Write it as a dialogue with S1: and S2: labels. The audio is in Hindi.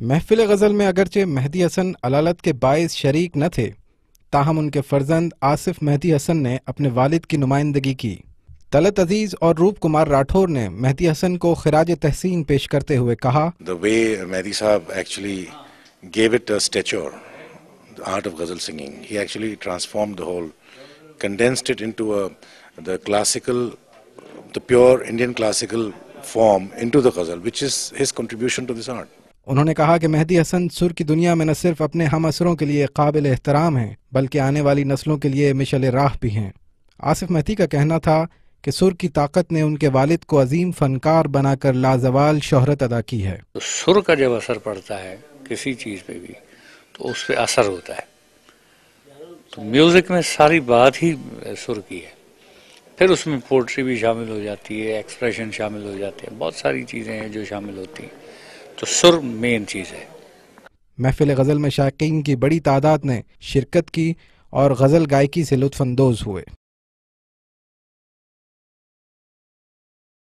S1: महफिल गज़ल में अगरचे मेहदी हसन अलालत के बायस शरीक न थे ताहम उनके फर्जंद आसिफ मेहदी हसन ने अपने वालिद की नुमाइंदगी की तलत अजीज और रूप कुमार राठौर ने मेहदी हसन को खराज तहसीन पेश करते हुए कहा
S2: the way Mehdi sahab actually gave it stature art of ghazal singing ही actually transform the whole condensed it into the classical the pure Indian classical form into the ghazal which is his contribution to this art
S1: उन्होंने कहा कि मेहदी हसन सुर की दुनिया में न सिर्फ अपने हम असरों के लिए काबिल एहतराम हैं बल्कि आने वाली नस्लों के लिए मिशल राह भी हैं आसिफ महती का कहना था कि सुर की ताकत ने उनके वालिद को अजीम फनकार बनाकर लाजवाल शोहरत अदा की है
S3: तो सुर का जब असर पड़ता है किसी चीज़ पे भी तो उस पर असर होता है तो म्यूज़िक में सारी बात ही सुर की है फिर उसमें पोट्री भी शामिल हो जाती है एक्सप्रेशन शामिल हो जाते हैं बहुत सारी चीज़ें हैं जो शामिल होती हैं तो सुर मेन चीज़ है
S1: महफिल गज़ल में शायक की बड़ी तादाद ने शिरकत
S3: की और गज़ल गायकी से लुत्फानंदोज हुए